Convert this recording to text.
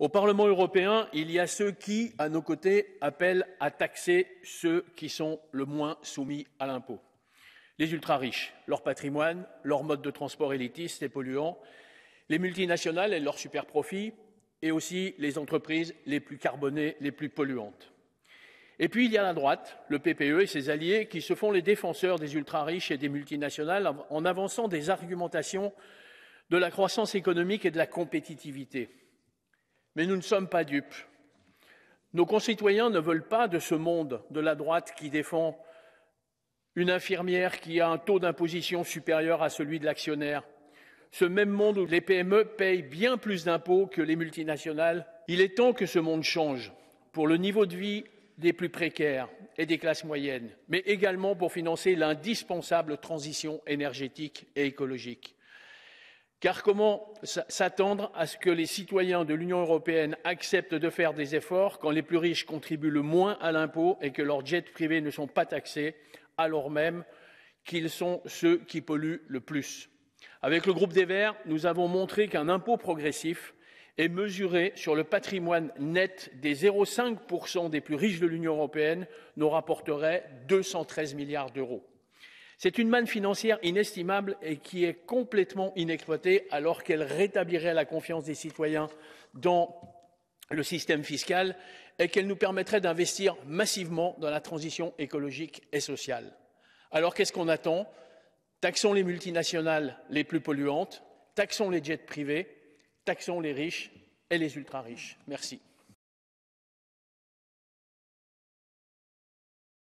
Au Parlement européen, il y a ceux qui, à nos côtés, appellent à taxer ceux qui sont le moins soumis à l'impôt. Les ultra-riches, leur patrimoine, leur mode de transport élitiste et polluant, les multinationales et leurs super-profits, et aussi les entreprises les plus carbonées, les plus polluantes. Et puis il y a la droite, le PPE et ses alliés, qui se font les défenseurs des ultra-riches et des multinationales en avançant des argumentations de la croissance économique et de la compétitivité. Mais nous ne sommes pas dupes. Nos concitoyens ne veulent pas de ce monde de la droite qui défend une infirmière qui a un taux d'imposition supérieur à celui de l'actionnaire. Ce même monde où les PME payent bien plus d'impôts que les multinationales. Il est temps que ce monde change pour le niveau de vie des plus précaires et des classes moyennes, mais également pour financer l'indispensable transition énergétique et écologique. Car comment s'attendre à ce que les citoyens de l'Union européenne acceptent de faire des efforts quand les plus riches contribuent le moins à l'impôt et que leurs jets privés ne sont pas taxés, alors même qu'ils sont ceux qui polluent le plus Avec le groupe des Verts, nous avons montré qu'un impôt progressif et mesuré sur le patrimoine net des 0,5% des plus riches de l'Union européenne nous rapporterait 213 milliards d'euros. C'est une manne financière inestimable et qui est complètement inexploitée alors qu'elle rétablirait la confiance des citoyens dans le système fiscal et qu'elle nous permettrait d'investir massivement dans la transition écologique et sociale. Alors qu'est-ce qu'on attend Taxons les multinationales les plus polluantes, taxons les jets privés, taxons les riches et les ultra-riches. Merci.